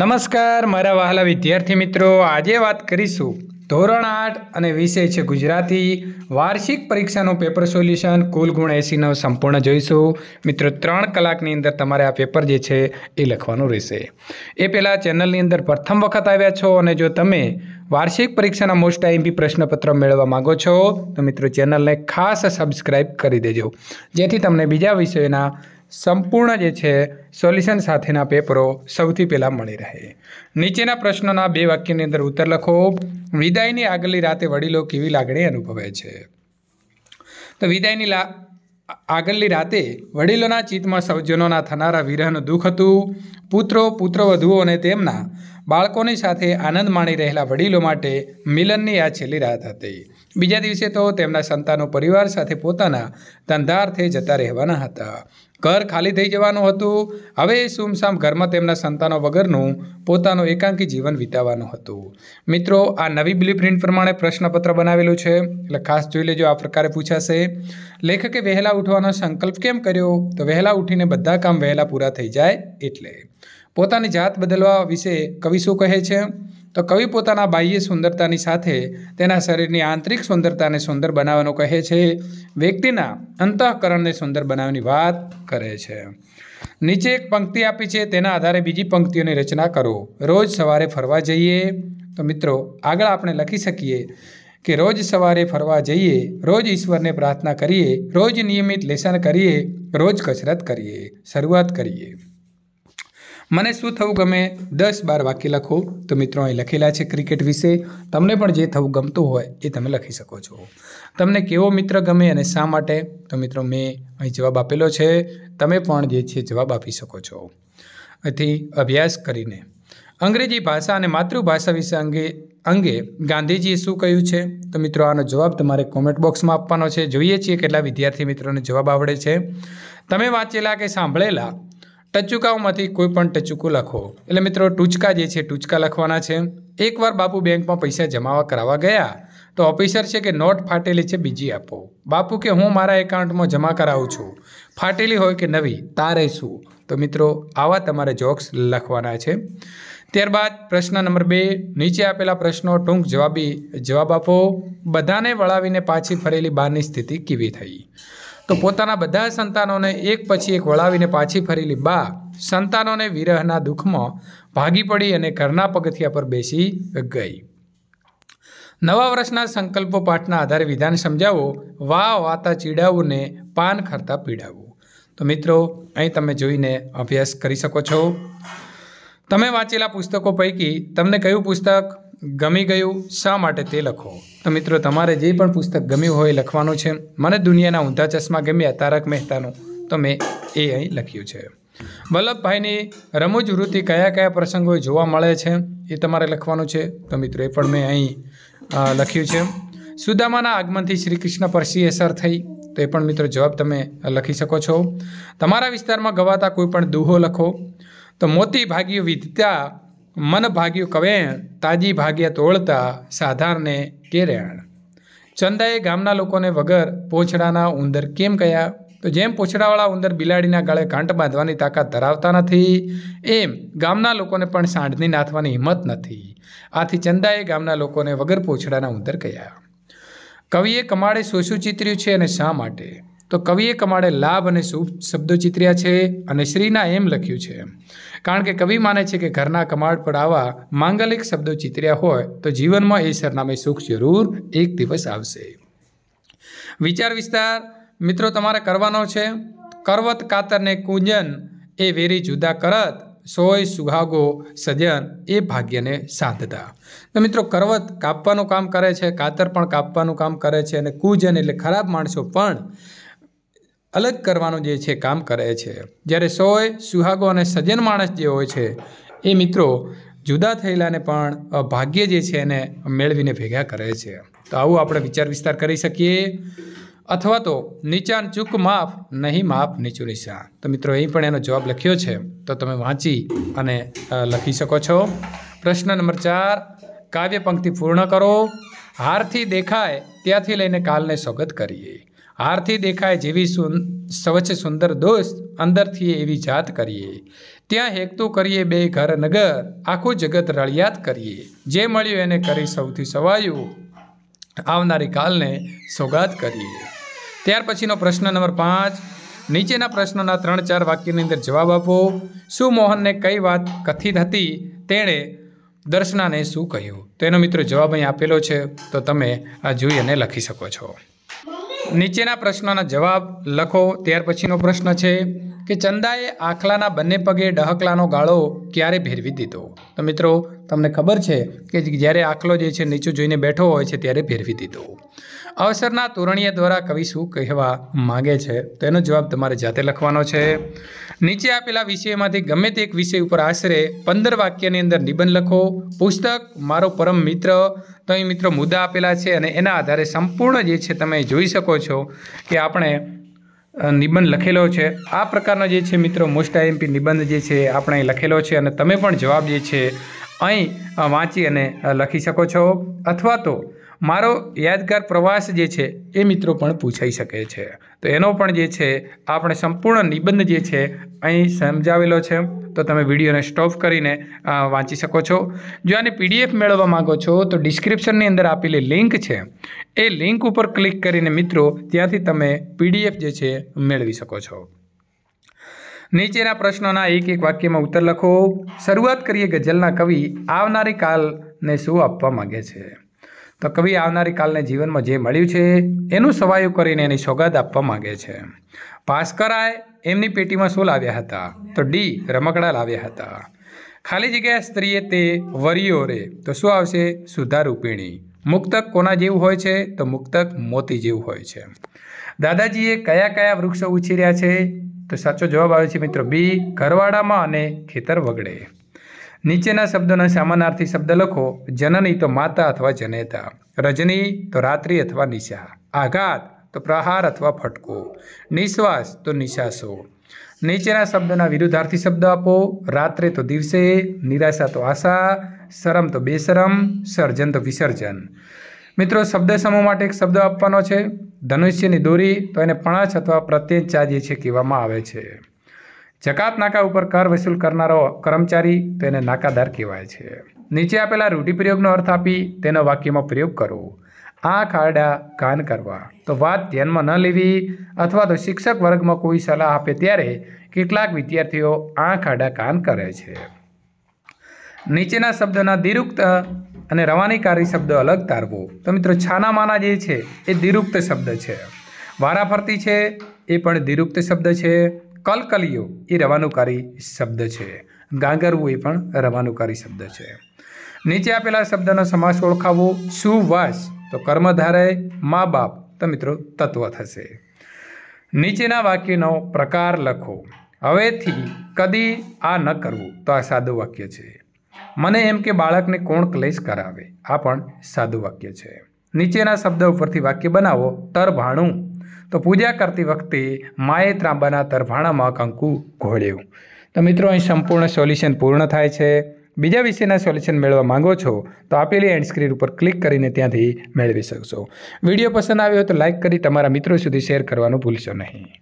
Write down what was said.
નમસ્કાર મારા વહાલા વિદ્યાર્થી મિત્રો આજે વાત કરીશું ધોરણ આઠ અને વિષય છે ગુજરાતી વાર્ષિક પરીક્ષાનું પેપર સોલ્યુશન કુલ ગુણ એંસીનો સંપૂર્ણ જોઈશું મિત્રો ત્રણ કલાકની અંદર તમારે આ પેપર જે છે એ લખવાનું રહેશે એ પહેલાં ચેનલની અંદર પ્રથમ વખત આવ્યા છો અને જો તમે વાર્ષિક પરીક્ષાના મોસ્ટ આઈએમપી પ્રશ્નપત્ર મેળવવા માગો છો તો મિત્રો ચેનલને ખાસ સબસ્ક્રાઈબ કરી દેજો જેથી તમને બીજા વિષયના સંપૂર્ણ જે છે સોલ્યુશન સાથેના પેપરો સૌથી પહેલાં મળી રહે નીચેના પ્રશ્નોના બે વાક્યની અંદર ઉત્તર લખો વિદાયની આગલી રાતે વડીલો કેવી લાગણી અનુભવે છે તો વિદાયની લા આગળની રાતે વડીલોના ચિત્તમાં સૌજનોના થનારા વિરહનું દુઃખ હતું પુત્રો પુત્રવધુઓ અને તેમના બાળકોની સાથે આનંદ માણી રહેલા વડીલો માટે મિલનની આ છેલ્લી રાત હતી બીજા દિવસે તો તેમના સંતાનો પરિવાર સાથે પોતાના ધંધાર્થે જતા રહેવાના હતા ઘર ખાલી થઈ જવાનું હતું હવે એ સુમસામ ઘરમાં તેમના સંતાનો વગરનું પોતાનું એકાંકી જીવન વિતાવવાનું હતું મિત્રો આ નવી બ્લુ પ્રિન્ટ પ્રમાણે પ્રશ્નપત્ર બનાવેલું છે એટલે ખાસ જોઈ લેજો આ પ્રકારે પૂછાશે લેખકે વહેલા ઉઠવાનો સંકલ્પ કેમ કર્યો તો વહેલા ઉઠીને બધા કામ વહેલા પૂરા થઈ જાય એટલે પોતાની જાત બદલવા વિશે કવિ શું કહે છે તો કવિ પોતાના બાહ્ય સુંદરતાની સાથે તેના શરીરની આંતરિક સુંદરતાને સુંદર બનાવવાનું કહે છે વ્યક્તિના અંતઃકરણને સુંદર બનાવવાની વાત કરે છે નીચે એક પંક્તિ આપી છે તેના આધારે બીજી પંક્તિઓની રચના કરો રોજ સવારે ફરવા જઈએ તો મિત્રો આગળ આપણે લખી શકીએ કે રોજ સવારે ફરવા જઈએ રોજ ઈશ્વરને પ્રાર્થના કરીએ રોજ નિયમિત લેસન કરીએ રોજ કસરત કરીએ શરૂઆત કરીએ મને શું થવું ગમે દસ બાર વાક્ય લખો તો મિત્રો અહીં લખેલા છે ક્રિકેટ વિશે તમને પણ જે થવું ગમતું હોય એ તમે લખી શકો છો તમને કેવો મિત્ર ગમે અને શા માટે તો મિત્રો મેં અહીં જવાબ આપેલો છે તમે પણ જે છે જવાબ આપી શકો છો અહીંથી અભ્યાસ કરીને અંગ્રેજી ભાષા અને માતૃભાષા વિશે અંગે અંગે ગાંધીજીએ શું કહ્યું છે તો મિત્રો આનો જવાબ તમારે કોમેન્ટ બોક્સમાં આપવાનો છે જોઈએ છીએ કેટલા વિદ્યાર્થી મિત્રોને જવાબ આવડે છે તમે વાંચેલા કે સાંભળેલા ટચુકાઓમાંથી કોઈ પણ ટચુકું લખો એટલે મિત્રો ટૂચકા જે છે ટૂચકા લખવાના છે એકવાર બાપુ બેંકમાં પૈસા જમાવા કરાવવા ગયા તો ઓફિસર છે કે નોટ ફાટેલી છે બીજી આપો બાપુ કે હું મારા એકાઉન્ટમાં જમા કરાવું છું ફાટેલી હોય કે નવી તારે શું તો મિત્રો આવા તમારે જોક્સ લખવાના છે ત્યારબાદ પ્રશ્ન નંબર બે નીચે આપેલા પ્રશ્નો ટૂંક જવાબી જવાબ આપો બધાને વળાવીને પાછી ફરેલી બહારની સ્થિતિ કેવી થઈ તો પોતાના બધા સંતાનોને એક પછી એક વળાવીને પાછી ફરેલી બા સંતાનોને વિરહના દુઃખમાં ભાગી પડી અને ઘરના પગથિયા પર બેસી ગઈ નવા વર્ષના સંકલ્પો પાઠના આધારે વિધાન સમજાવો વા વાતા ચીડાવવું ને પાન ખરતા પીડાવવું તો મિત્રો અહીં તમે જોઈને અભ્યાસ કરી શકો છો તમે વાંચેલા પુસ્તકો પૈકી તમને કયું પુસ્તક ગમી ગયું શા માટે તે લખો તો મિત્રો તમારે જે પણ પુસ્તક ગમ્યું હોય લખવાનું છે મને દુનિયાના ઊંધા ચશ્મા ગમ્યા તારક મહેતાનું તો મેં એ અહીં લખ્યું છે વલ્લભભાઈની રમૂજ વૃત્તિ કયા કયા પ્રસંગોએ જોવા મળે છે એ તમારે લખવાનું છે તો મિત્રો એ પણ મેં અહીં લખ્યું છે સુદામાના આગમનથી શ્રી કૃષ્ણ પરસી અસર થઈ તો એ પણ મિત્રો જવાબ તમે લખી શકો છો તમારા વિસ્તારમાં ગવાતા કોઈ પણ દુહો લખો તો મોતી ભાગ્ય વિધતા મન ભાગ્યું કવેણ તાજી ભાગ્યા તોળતા સાધારને કેરેણ ચંદાએ ગામના લોકોને વગર પોછડાના ઉંદર કેમ કહ્યા તો જેમ પોછડાવાળા ઉંદર બિલાડીના ગળે કાંટ બાંધવાની તાકાત ધરાવતા નથી એમ ગામના લોકોને પણ સાંઢની નાથવાની હિંમત નથી આથી ચંદાએ ગામના લોકોને વગર પોછડાના ઉંદર કહ્યા કવિએ કમાડે શું શું ચિત્ર્યું છે અને શા માટે તો કવિએ કમાડે લાભ અને શુભ શબ્દો ચિત્ર્યા છે અને શ્રીના એમ લખ્યું છે કારણ કે કવિ માને છે કે ઘરના કમાડ પર આવા માંગલિક શબ્દો ચિતર્યા હોય તો જીવનમાં એ સરનામે સુખ જરૂર એક દિવસ આવશે વિચાર વિસ્તાર મિત્રો તમારે કરવાનો છે કરવત કાતરને કુંજન એ વેરી જુદા કરત સોય સુહાગો સજન એ ભાગ્યને સાધતા તો મિત્રો કરવત કાપવાનું કામ કરે છે કાતર પણ કાપવાનું કામ કરે છે અને કુંજન એટલે ખરાબ માણસો પણ અલગ કરવાનું જે છે કામ કરે છે જ્યારે સોય સુહાગો અને સજ્જન માણસ જે હોય છે એ મિત્રો જુદા થયેલાને પણ ભાગ્ય જે છે એને મેળવીને ભેગા કરે છે તો આવું આપણે વિચાર વિસ્તાર કરી શકીએ અથવા તો નીચાન ચૂક માફ નહીં માફ નીચું નિશાન તો મિત્રો અહીં પણ એનો જવાબ લખ્યો છે તો તમે વાંચી અને લખી શકો છો પ્રશ્ન નંબર ચાર કાવ્ય પંક્તિ પૂર્ણ કરો હારથી દેખાય ત્યાંથી લઈને કાલને સ્વાગત કરીએ હારથી દેખાય જેવી સ્વચ્છ સુંદર દોસ્ત અંદરથી એવી જાત કરીએ ત્યાં હેકતું કરીએ બે ઘર નગર આખું જગત રળિયાત કરીએ જે મળ્યું એને કરી સૌથી સવાયું આવનારી કાલને સોગાત કરીએ ત્યાર પછીનો પ્રશ્ન નંબર પાંચ નીચેના પ્રશ્નોના ત્રણ ચાર વાક્યની અંદર જવાબ આપો શું મોહનને કઈ વાત કથિત હતી તેણે દર્શનાને શું કહ્યું તેનો મિત્રો જવાબ અહીં આપેલો છે તો તમે આ જોઈ અને લખી શકો છો નીચેના પ્રશ્નોના જવાબ લખો ત્યાર પછીનો પ્રશ્ન છે કે ચંદાએ આખલાના બંને પગે ડહકલાનો ગાળો ક્યારે ભેરવી દીધો તો મિત્રો તમને ખબર છે કે જ્યારે આખલો જે છે નીચું જોઈને બેઠો હોય છે ત્યારે ભેરવી દીધો અવસરના તોરણીય દ્વારા કવિ શું કહેવા માગે છે તેનો જવાબ તમારે જાતે લખવાનો છે નીચે આપેલા વિષયમાંથી ગમે તે એક વિષય ઉપર આશરે પંદર વાક્યની અંદર નિબંધ લખો પુસ્તક મારો પરમ મિત્ર તો અહીં મિત્રો મુદ્દા આપેલા છે અને એના આધારે સંપૂર્ણ જે છે તમે જોઈ શકો છો કે આપણે નિબંધ લખેલો છે આ પ્રકારનો જે છે મિત્રો મોસ્ટ આઈએમપી નિબંધ જે છે આપણે લખેલો છે અને તમે પણ જવાબ જે છે અહીં વાંચી અને લખી શકો છો અથવા તો મારો યાદગાર પ્રવાસ જે છે એ મિત્રો પણ પૂછાઈ શકે છે તો એનો પણ જે છે આપણે સંપૂર્ણ નિબંધ જે છે અહીં સમજાવેલો છે તો તમે વિડીયોને સ્ટોપ કરીને વાંચી શકો છો જો આને પીડીએફ મેળવવા માગો છો તો ડિસ્ક્રિપ્શનની અંદર આપેલી લિંક છે એ લિંક ઉપર ક્લિક કરીને મિત્રો ત્યાંથી તમે પીડીએફ જે છે મેળવી શકો છો નીચેના પ્રશ્નોના એક એક વાક્યમાં ઉત્તર લખો શરૂઆત કરીએ ગઝલના કવિ આવનારી કાલને શું આપવા માગે છે તો કવિ આવનારી કાલને જીવનમાં જે મળ્યું છે એનું સવાયું કરીને એની સોગાદ આપવા માગે છે ભાસ્કરાય એમની પેટીમાં શું લાવ્યા હતા તો ડી રમકડા લાવ્યા હતા ખાલી જગ્યાએ સ્ત્રીએ તે વરીઓ રે તો શું આવશે સુધા રૂપિણી મુક્તક કોના જેવું હોય છે તો મુક્તક મોતી જેવું હોય છે દાદાજીએ કયા કયા વૃક્ષો ઉછેર્યા છે તો સાચો જવાબ આવે છે મિત્રો બી ઘરવાડામાં અને ખેતર વગડે નીચેના શબ્દોના સામાનાર્થી શબ્દ લખો જનની તો માતા અથવા જનેતા રજની તો રાત્રિ અથવા નિશા આઘાત તો પ્રહાર અથવા ફટકો નિશ્વાસ તો નિશાસો નીચેના શબ્દોના વિરુદ્ધાર્થી શબ્દ આપો રાત્રે તો દિવસે નિરાશા તો આશા શરમ તો બેશરમ સર્જન તો વિસર્જન મિત્રો શબ્દ સમૂહ માટે એક શબ્દ આપવાનો છે ધનુષ્યની દોરી તો એને પણાચ અથવા પ્રત્યે જે છે કહેવામાં આવે છે જકાત નાકા ઉપર કર વસૂલ કરનારો કર્મચારી તેને નાકાદાર કહેવાય છે નીચે આપેલા રૂઢિપ્રયોગનો અર્થ આપી તેનો વાક્યમાં પ્રયોગ કરવો આ ખાડા કાન કરવા તો વાત ધ્યાનમાં ન લેવી અથવા તો શિક્ષક વર્ગમાં કોઈ સલાહ આપે ત્યારે કેટલાક વિદ્યાર્થીઓ આ ખાડા કાન કરે છે નીચેના શબ્દોના દિરુક્ત અને રવાનીકારી શબ્દ અલગ તારવો તો મિત્રો છાનામાના જે છે એ દિરુક્ત શબ્દ છે વારાફરતી છે એ પણ દિરુક્ત શબ્દ છે કલકલિયો એ રવાનુકારી શબ્દ છે ગાંગરવું એ પણ રવાનુકારી શબ્દ છે નીચે આપેલા શબ્દનો સમાસ ઓળખાવો સુવાસ તો કર્મધારય મા બાપ તો મિત્રો તત્વ થશે નીચેના વાક્યનો પ્રકાર લખો હવેથી કદી આ ન કરવું તો આ સાદું વાક્ય છે મને એમ કે બાળકને કોણ ક્લેશ કરાવે આ પણ સાદું વાક્ય છે નીચેના શબ્દ ઉપરથી વાક્ય બનાવો તરભાણું તો પૂજા કરતી વખતે માએ ત્રાંબાના તરફાણામાં કંકુ ઘોળ્યું તો મિત્રો અહીં સંપૂર્ણ સોલ્યુશન પૂર્ણ થાય છે બીજા વિષયના સોલ્યુશન મેળવવા માંગો છો તો આપેલી એન્ડ સ્ક્રીન ઉપર ક્લિક કરીને ત્યાંથી મેળવી શકશો વિડીયો પસંદ આવ્યો તો લાઇક કરી તમારા મિત્રો સુધી શેર કરવાનું ભૂલશો નહીં